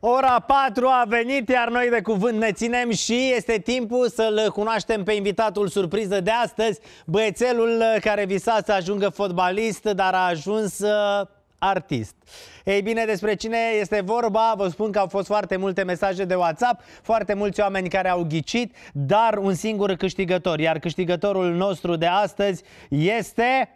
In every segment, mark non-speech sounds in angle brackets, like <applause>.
Ora 4 a venit, iar noi de cuvânt ne ținem și este timpul să-l cunoaștem pe invitatul surpriză de astăzi, băiețelul care visa să ajungă fotbalist, dar a ajuns uh, artist. Ei bine, despre cine este vorba? Vă spun că au fost foarte multe mesaje de WhatsApp, foarte mulți oameni care au ghicit, dar un singur câștigător. Iar câștigătorul nostru de astăzi este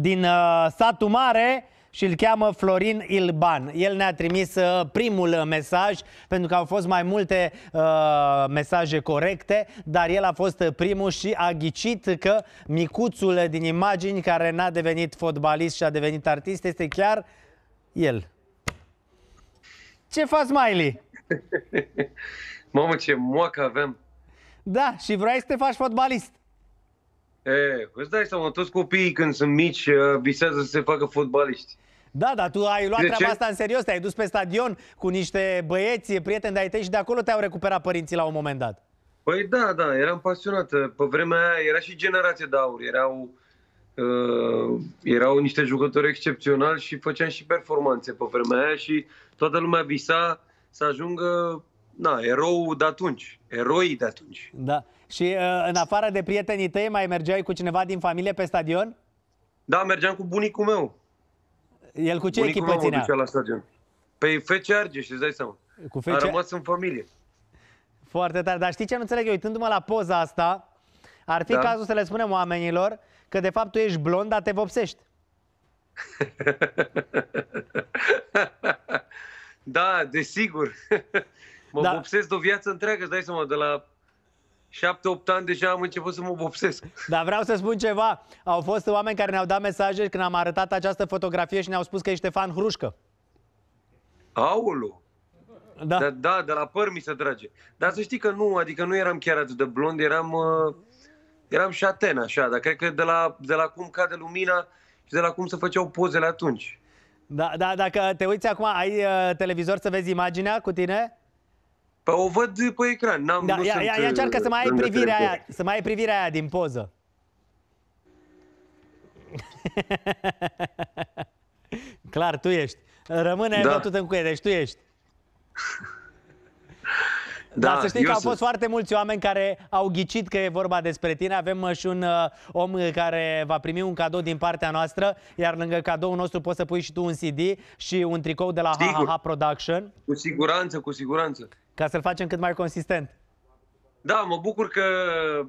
din uh, satul mare, și îl cheamă Florin Ilban. El ne-a trimis uh, primul uh, mesaj, pentru că au fost mai multe uh, mesaje corecte, dar el a fost uh, primul și a ghicit că micuțul din imagini care n-a devenit fotbalist și a devenit artist este chiar el. Ce faci, Miley? <laughs> Mamă, ce moacă avem! Da, și vrei să te faci fotbalist. E, îți dai seama, toți copiii când sunt mici visează să se facă fotbaliști. Da, dar tu ai luat de treaba ce? asta în serios, te-ai dus pe stadion cu niște băieți, prieteni de-ai tăi și de acolo te-au recuperat părinții la un moment dat. Păi da, da, eram pasionat. Pe vremea aia era și generație de aur, erau, uh, erau niște jucători excepționali și făceam și performanțe pe vremea aia și toată lumea visa să ajungă na, erou de atunci, Eroi de atunci. Da. Și uh, în afară de prietenii tăi, mai mergeai cu cineva din familie pe stadion? Da, mergeam cu bunicul meu. El cu ce Bunicul echipă ținea? Ducea la stadion. Păi FC Argeș, îți dai seama. Cu fece... A rămas în familie. Foarte tare. Dar știi ce nu înțeleg eu? Uitându-mă la poza asta, ar fi da. cazul să le spunem oamenilor că de fapt tu ești blond, dar te vopsești. <laughs> da, desigur. <laughs> mă da. vopsesc de o viață întreagă, îți dai seama, de la 7-8 ani deja am început să mă vopsesc. Dar vreau să spun ceva. Au fost oameni care ne-au dat mesaje când am arătat această fotografie și ne-au spus că ești Ștefan Hrușcă. Aolo! Da. da, da, de la păr mi se trage. Dar să știi că nu, adică nu eram chiar atât de blond, eram, eram uh, eram șaten așa, dar cred că de la, de la cum cade lumina și de la cum se făceau pozele atunci. Da, da, dacă te uiți acum, ai uh, televizor să vezi imaginea cu tine? Păi o văd pe ecran. N-am, da, nu ia, ia. ea încearcă să mai ai privirea aia, să mai ai privirea aia din poză. <laughs> Clar, tu ești. Rămâne da. tot în cuie, deci tu ești. <laughs> Da, Dar să știi că au fost foarte mulți oameni care au ghicit că e vorba despre tine. Avem uh, și un uh, om uh, care va primi un cadou din partea noastră, iar lângă cadoul nostru poți să pui și tu un CD și un tricou de la Sigur. HHH Production. Cu siguranță, cu siguranță ca să-l facem cât mai consistent. Da, mă bucur că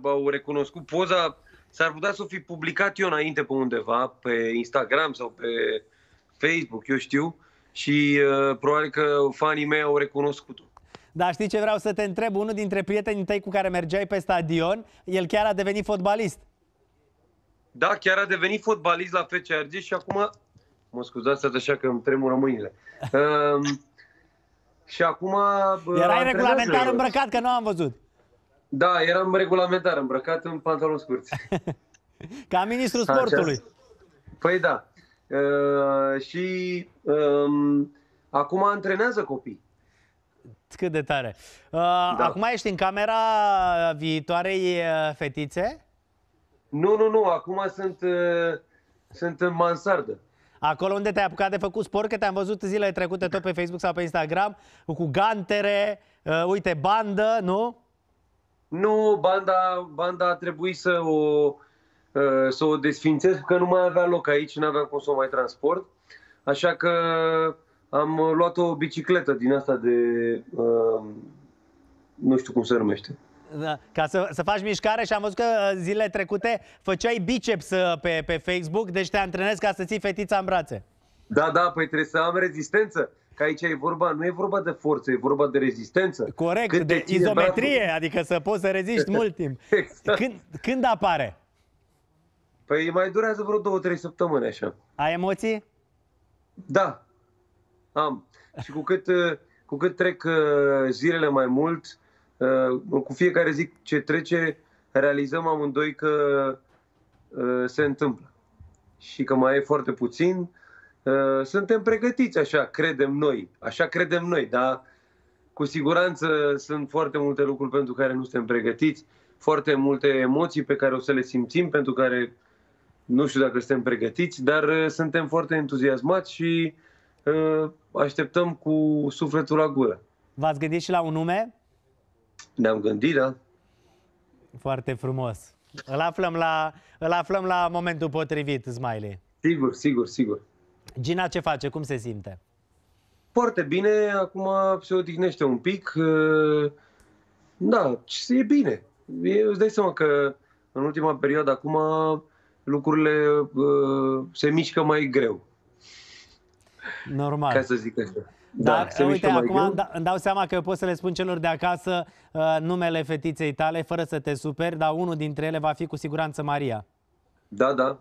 au recunoscut poza. S-ar putea să o fi publicat eu înainte pe undeva, pe Instagram sau pe Facebook, eu știu, și uh, probabil că fanii mei au recunoscut-o. Dar știi ce vreau să te întreb? Unul dintre prietenii tăi cu care mergeai pe stadion, el chiar a devenit fotbalist. Da, chiar a devenit fotbalist la FC Argeș și acum... Mă scuzați, așa că îmi tremură mâinile. Uh, <laughs> Și acum... Erai regulamentar îmbrăcat, că nu am văzut. Da, eram regulamentar îmbrăcat în pantaloni scurți. <laughs> Ca ministrul Așa. sportului. Păi da. Uh, și um, acum antrenează copii. Cât de tare. Uh, da. Acum ești în camera viitoarei ă, fetițe? Nu, nu, nu. Acum sunt, uh, sunt în mansardă. Acolo unde te-ai apucat de făcut sport, că te-am văzut zilele trecute tot pe Facebook sau pe Instagram, cu gantere, uh, uite, bandă, nu? Nu, banda, banda a trebuit să o, uh, să o desfințez, că nu mai avea loc aici, nu aveam cum să o mai transport. Așa că am luat o bicicletă din asta de... Uh, nu știu cum se numește. Da, ca să, să faci mișcare și am văzut că uh, zilele trecute făceai biceps uh, pe, pe Facebook, deci te antrenezi ca să ții fetița în brațe. Da, da, păi trebuie să am rezistență. Că aici e vorba, nu e vorba de forță, e vorba de rezistență. Corect, Cât de izometrie, bratul... adică să poți să reziști mult timp. <laughs> exact. când, când apare? Păi mai durează vreo două, trei săptămâni așa. Ai emoții? Da, am. Și cu cât, uh, cu cât trec zilele mai mult, Uh, cu fiecare zi ce trece, realizăm amândoi că uh, se întâmplă și că mai e foarte puțin. Uh, suntem pregătiți, așa credem noi, așa credem noi, dar cu siguranță sunt foarte multe lucruri pentru care nu suntem pregătiți, foarte multe emoții pe care o să le simțim, pentru care nu știu dacă suntem pregătiți, dar suntem foarte entuziasmați și așteptăm cu sufletul la gură. V-ați gândit și la un nume? ne-am gândit, da? Foarte frumos. Îl aflăm la, îl aflăm la momentul potrivit, Smiley. Sigur, sigur, sigur. Gina ce face? Cum se simte? Foarte bine, acum se odihnește un pic. Ă, da, e bine. Eu îți dai seama că în ultima perioadă, acum, lucrurile ă, se mișcă mai greu. Normal. Ca să zic așa. Da, dar, da, uite, acum greu. Da, îmi dau seama că eu pot să le spun celor de acasă uh, numele fetiței tale, fără să te superi, dar unul dintre ele va fi cu siguranță Maria. Da, da.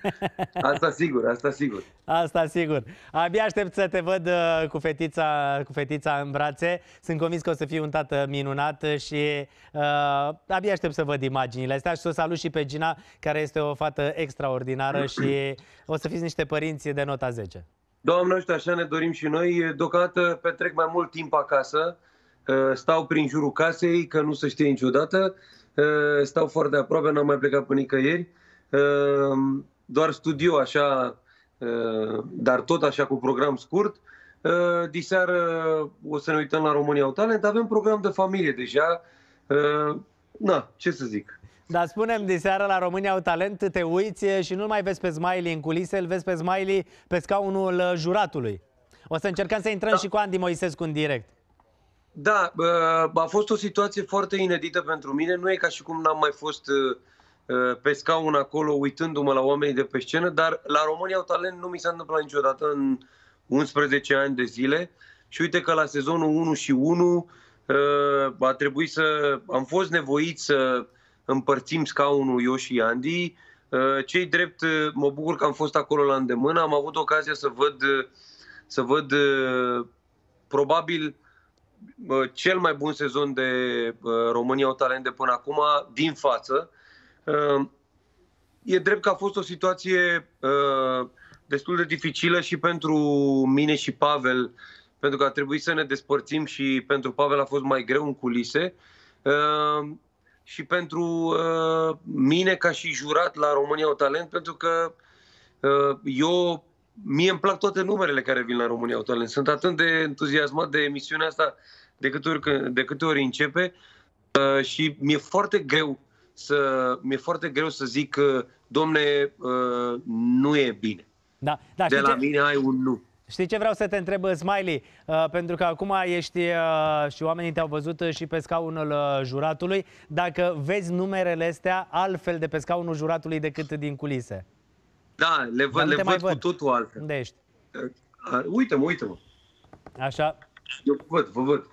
<laughs> asta sigur, asta sigur. Asta sigur. Abia aștept să te văd uh, cu fetița, cu fetița în brațe. Sunt convins că o să fii un tată minunat și uh, abia aștept să văd imaginile astea și să o salut și pe Gina, care este o fată extraordinară și o să fiți niște părinți de nota 10. Doamne, ăștia, așa ne dorim și noi. Deocamdată petrec mai mult timp acasă, stau prin jurul casei, că nu se știe niciodată, stau foarte aproape, n-am mai plecat până nicăieri. Doar studio așa, dar tot așa cu program scurt. Diseară o să ne uităm la România au talent, avem program de familie deja. Na, ce să zic. Dar spunem de seara la România au talent, te uiți și nu mai vezi pe Smiley în culise, îl vezi pe Smiley pe scaunul uh, juratului. O să încercăm să intrăm da. și cu Andy Moisescu în direct. Da, a fost o situație foarte inedită pentru mine. Nu e ca și cum n-am mai fost uh, uh, pe scaun acolo uitându-mă la oamenii de pe scenă, dar la România au talent nu mi s-a întâmplat niciodată în 11 ani de zile. Și uite că la sezonul 1 și 1 a trebuit să... am fost nevoit să împărțim scaunul eu și Andy. Uh, cei drept, uh, mă bucur că am fost acolo la îndemână, am avut ocazia să văd, uh, să văd probabil cel mai bun sezon de România o talent de până acum, din față. E drept că a fost o situație destul de dificilă și pentru mine și Pavel, pentru că a trebuit să ne despărțim și pentru Pavel a fost mai greu în culise și pentru uh, mine ca și jurat la România au talent, pentru că uh, eu, mie îmi plac toate numerele care vin la România au talent. Sunt atât de entuziasmat de emisiunea asta de câte ori, de câte ori începe uh, și mi-e foarte greu să, mi-e foarte greu să zic că, uh, domne, uh, nu e bine. Da, da, de la ce... mine ai un nu. Știi ce vreau să te întreb, Smiley? Uh, pentru că acum ești uh, și oamenii te-au văzut uh, și pe scaunul uh, juratului. Dacă vezi numerele astea altfel de pe scaunul juratului decât din culise? Da, le, vă, le văd, văd cu totul altfel. Unde ești? Uh, uite-mă, uite-mă. Așa. Eu văd, vă văd.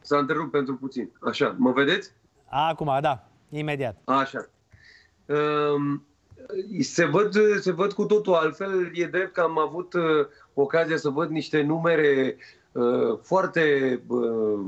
S-a întrerupt pentru puțin. Așa, mă vedeți? Acum, da, imediat. Așa. Uh, se văd, se văd cu totul altfel. E drept că am avut uh, ocazia să văd niște numere uh, foarte uh,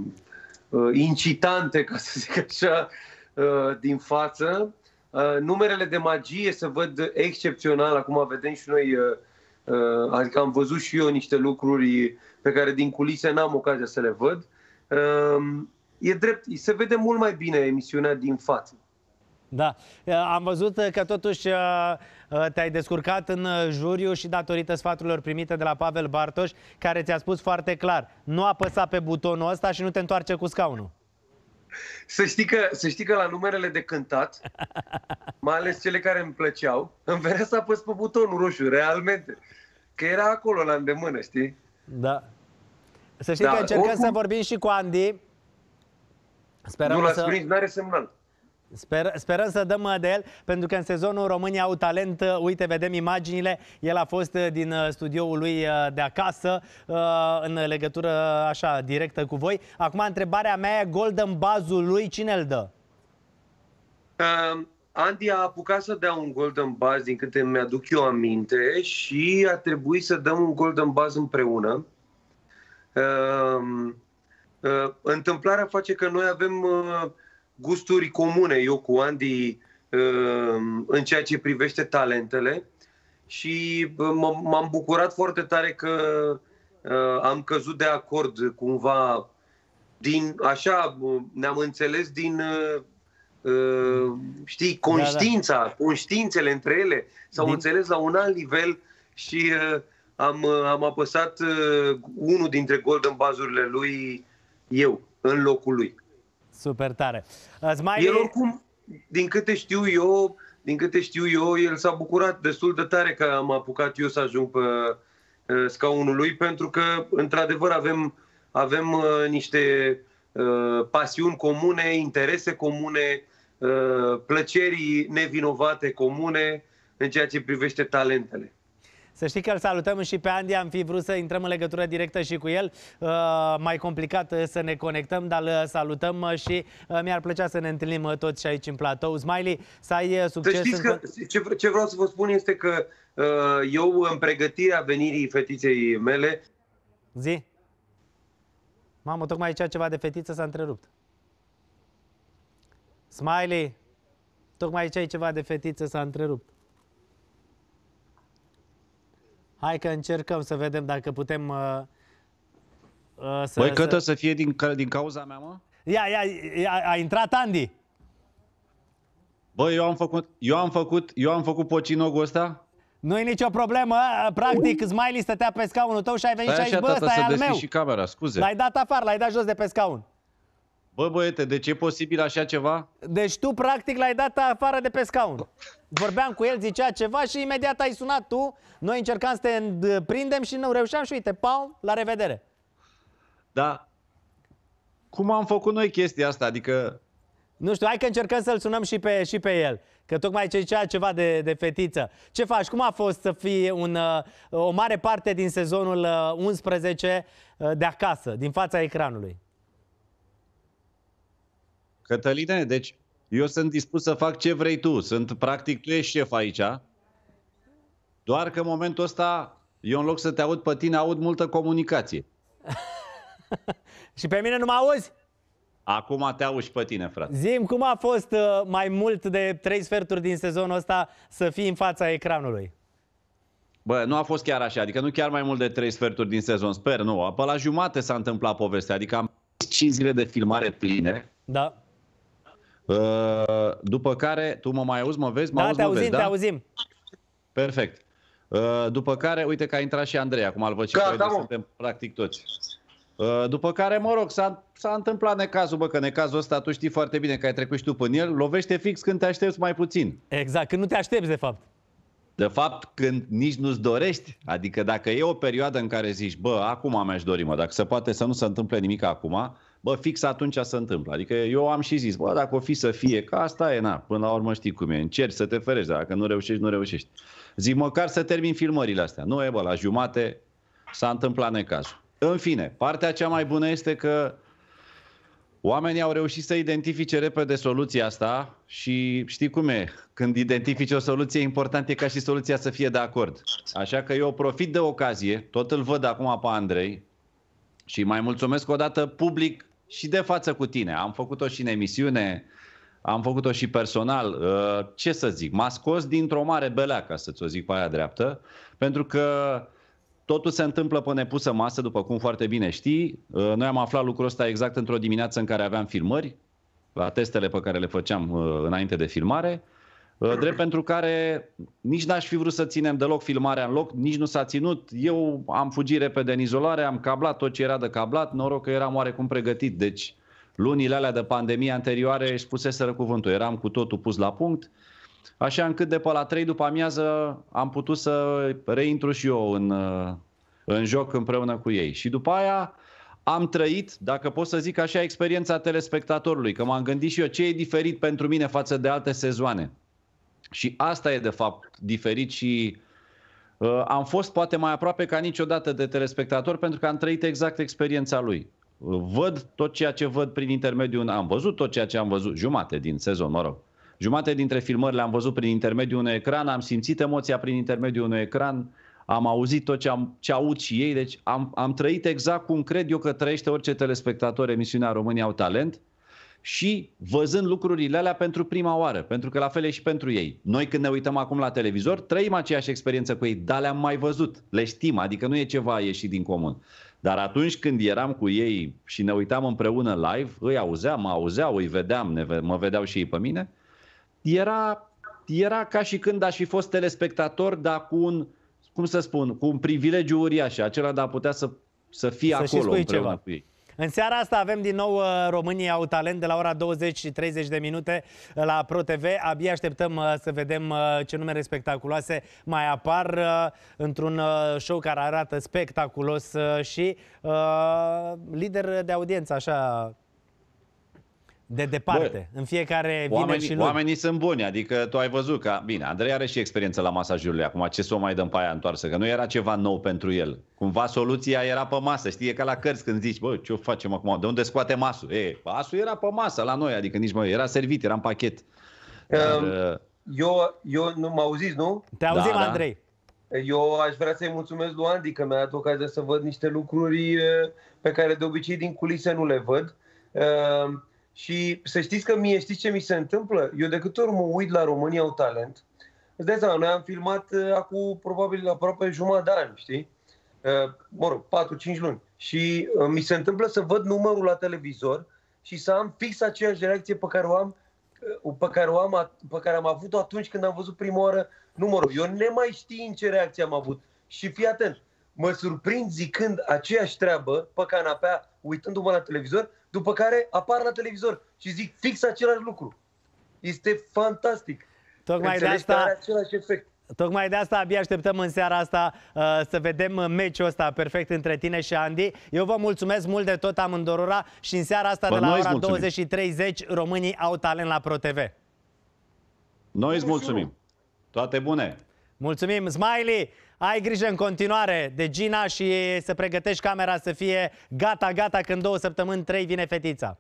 uh incitante, ca să zic așa, uh, din față. Uh, numerele de magie se văd excepțional. Acum vedem și noi, uh, uh, adică am văzut și eu niște lucruri pe care din culise n-am ocazia să le văd. Uh, e drept, se vede mult mai bine emisiunea din față. Da. Eh, am văzut că totuși eh, eh, te-ai descurcat în juriu și datorită sfaturilor primite de la Pavel Bartoș, care ți-a spus foarte clar, nu apăsa pe butonul ăsta și nu te întoarce cu scaunul. Să știi, că, să știi că la numerele de cântat, <laughs> mai ales cele care îmi plăceau, îmi venea să apăs pe butonul roșu, realmente. Că era acolo la îndemână, știi? Da. Să știi da, că încercăm oricum... să vorbim și cu Andy. Sperăm nu l-a să... nici n-are semnal. Sper, sperăm să dăm uh, de el, pentru că în sezonul România au talent, uh, uite, vedem imaginile, el a fost uh, din studioul lui de acasă, în legătură așa, directă cu voi. Acum, întrebarea mea e, Golden Bazul lui, cine îl dă? Um, Andy a apucat să dea un Golden Buzz, din câte mi-aduc eu aminte, și a trebuit să dăm un Golden Buzz împreună. Um, uh, întâmplarea face că noi avem... Uh, gusturi comune eu cu Andy uh, în ceea ce privește talentele și uh, m-am bucurat foarte tare că uh, am căzut de acord cumva din așa ne-am înțeles din știi da, da. conștiința, conștiințele între ele s-au din... înțeles la un alt nivel și am, am apăsat unul dintre golden bazurile lui eu în locul lui. Super tare. Smiley... El oricum, din câte știu eu, din câte știu eu, el s-a bucurat destul de tare că am apucat eu să ajung pe scaunul lui, pentru că, într-adevăr, avem, avem uh, niște uh, pasiuni comune, interese comune, uh, plăcerii nevinovate comune în ceea ce privește talentele. Să știi că îl salutăm și pe Andy, am fi vrut să intrăm în legătură directă și cu el. Uh, mai complicat uh, să ne conectăm, dar îl uh, salutăm uh, și uh, mi-ar plăcea să ne întâlnim toți și aici în platou. Smiley, să ai succes. Să știți că ce, ce vreau să vă spun este că uh, eu în pregătirea venirii fetiței mele... Zi. Mamă, tocmai aici ceva de fetiță s-a întrerupt. Smiley, tocmai aici ceva de fetiță s-a întrerupt. Hai că încercăm să vedem dacă putem... Uh, uh, să, Băi, cătă să... fie din, din cauza mea, mă? Ia, ia, ia, a intrat Andy. Băi, eu am făcut, eu am făcut, eu am făcut pocinogul ăsta? Nu e nicio problemă, uh, practic Smiley stătea pe scaunul tău și ai venit Stai și ai zis, bă, ăsta e al meu. și camera, scuze. L-ai dat afară, l-ai dat jos de pe scaun. Bă, băiete, ce e posibil așa ceva? Deci tu, practic, l-ai dat afară de pe scaun. Vorbeam cu el, zicea ceva și imediat ai sunat tu. Noi încercam să te prindem și nu reușeam și uite, pau, la revedere. Da. Cum am făcut noi chestia asta? Adică... Nu știu, hai că încercăm să-l sunăm și pe, și pe el. Că tocmai ce zicea ceva de, de fetiță. Ce faci? Cum a fost să fii un, uh, o mare parte din sezonul 11 uh, uh, de acasă, din fața ecranului? Cătăline, deci eu sunt dispus să fac ce vrei tu. Sunt, practic, tu ești șef aici. Doar că în momentul ăsta, eu în loc să te aud pe tine, aud multă comunicație. <laughs> și pe mine nu mă auzi? Acum te auzi pe tine, frate. Zim, cum a fost uh, mai mult de trei sferturi din sezonul ăsta să fii în fața ecranului? Bă, nu a fost chiar așa, adică nu chiar mai mult de trei sferturi din sezon, sper, nu. Pe la jumate s-a întâmplat povestea, adică am 5 zile de filmare pline. Da. Uh, după care, tu mă mai auzi, mă vezi, mă da, auzi, te mă auzim, vezi, da? te da? auzim. Perfect. Uh, după care, uite că a intrat și Andrei, acum îl văd și da, da, suntem practic toți. Uh, după care, mă rog, s-a, s-a întâmplat necazul, bă, că necazul ăsta tu știi foarte bine că ai trecut și tu până el, lovește fix când te aștepți mai puțin. Exact, când nu te aștepți, de fapt. De fapt, când nici nu-ți dorești, adică dacă e o perioadă în care zici, bă, acum mi-aș dori, mă, dacă se poate să nu se întâmple nimic acum, bă, fix atunci se întâmplă. Adică eu am și zis, bă, dacă o fi să fie, ca asta e, na, până la urmă știi cum e, încerci să te ferești, dacă nu reușești, nu reușești. Zic, măcar să termin filmările astea. Nu e, bă, la jumate s-a întâmplat necazul. În fine, partea cea mai bună este că Oamenii au reușit să identifice repede soluția asta și știi cum e, când identifici o soluție, important e ca și soluția să fie de acord. Așa că eu profit de ocazie, tot îl văd acum pe Andrei și mai mulțumesc o dată public și de față cu tine. Am făcut-o și în emisiune, am făcut-o și personal. Uh, ce să zic, m-a scos dintr-o mare belea, ca să ți-o zic pe aia dreaptă, pentru că totul se întâmplă pe nepusă masă, după cum foarte bine știi. Uh, noi am aflat lucrul ăsta exact într-o dimineață în care aveam filmări, la testele pe care le făceam uh, înainte de filmare. Uh, drept pentru care nici n-aș fi vrut să ținem deloc filmarea în loc, nici nu s-a ținut. Eu am fugit repede în izolare, am cablat tot ce era de cablat, noroc că eram oarecum pregătit. Deci lunile alea de pandemie anterioare își puseseră cuvântul, eram cu totul pus la punct. Așa încât de pe la 3 după amiază am putut să reintru și eu în, uh, în joc împreună cu ei. Și după aia am trăit, dacă pot să zic așa, experiența telespectatorului, că m-am gândit și eu ce e diferit pentru mine față de alte sezoane. Și asta e, de fapt, diferit și uh, am fost poate mai aproape ca niciodată de telespectator pentru că am trăit exact experiența lui. Uh, văd tot ceea ce văd prin intermediul, am văzut tot ceea ce am văzut, jumate din sezon, mă rog. Jumate dintre filmări le-am văzut prin intermediul unui ecran, am simțit emoția prin intermediul unui ecran, am auzit tot ce, am, ce aud și ei, deci am, am trăit exact cum cred eu că trăiește orice telespectator emisiunea România au talent. Uh, și văzând lucrurile alea pentru prima oară, pentru că la fel e și pentru ei. Noi când ne uităm acum la televizor, trăim aceeași experiență cu ei, dar le-am mai văzut, le știm, adică nu e ceva ieșit din comun. Dar atunci când eram cu ei și ne uitam împreună live, îi auzeam, mă auzeau, îi vedeam, ne, mă vedeau și ei pe mine, era, era ca și când aș fi fost telespectator, dar cu un, cum să spun, cu un privilegiu uriaș, acela de a putea să, să fie să acolo împreună ceva. cu ei. În seara asta avem din nou uh, România au talent de la ora 20 și 30 de minute uh, la Pro TV. Abia așteptăm uh, să vedem ce numere spectaculoase mai apar într-un show care arată spectaculos și lider de audiență, așa de departe, Bă, în fiecare vine și luni. Oamenii sunt buni, adică tu ai văzut că, bine, Andrei are și experiență la masa acum ce să o mai dăm pe aia întoarsă, că nu era ceva nou pentru el. Cumva soluția era pe masă, știi, e ca la cărți când zici, bă, ce facem acum, de unde scoate masul? E, masul era pe masă la noi, adică nici mai era servit, era în pachet. Dar, um, eu, eu nu m-au auziți, nu? Te auzim, da, da. Andrei. Da. Eu aș vrea să-i mulțumesc lui Andy că mi-a dat ocazia să văd niște lucruri eh, pe care de obicei din culise nu le văd. Uh, și să știți că mie, știți ce mi se întâmplă? Eu de câte ori mă uit la România au talent, îți dai seama, noi am filmat uh, acum probabil aproape jumătate de ani, știi? Uh, mă rog, 4-5 luni. Și uh, mi se întâmplă să văd numărul la televizor și să am fix aceeași reacție pe care o am uh, pe care, o am, pe care am avut-o atunci când am văzut prima oară numărul. Eu nemai în ce reacție am avut. Și fii atent, mă surprind zicând aceeași treabă pe canapea uitându-mă la televizor, după care apar la televizor și zic fix același lucru. Este fantastic. Tocmai de asta... are același efect. Tocmai de asta abia așteptăm în seara asta uh, să vedem meciul ăsta perfect între tine și Andy. Eu vă mulțumesc mult de tot amândurora și în seara asta Bă, de la ora mulțumim. 20.30 românii au talent la ProTV. Noi îți mulțumim. Toate bune! Mulțumim, Smiley! Ai grijă în continuare de Gina și să pregătești camera să fie gata, gata când două săptămâni, trei vine fetița.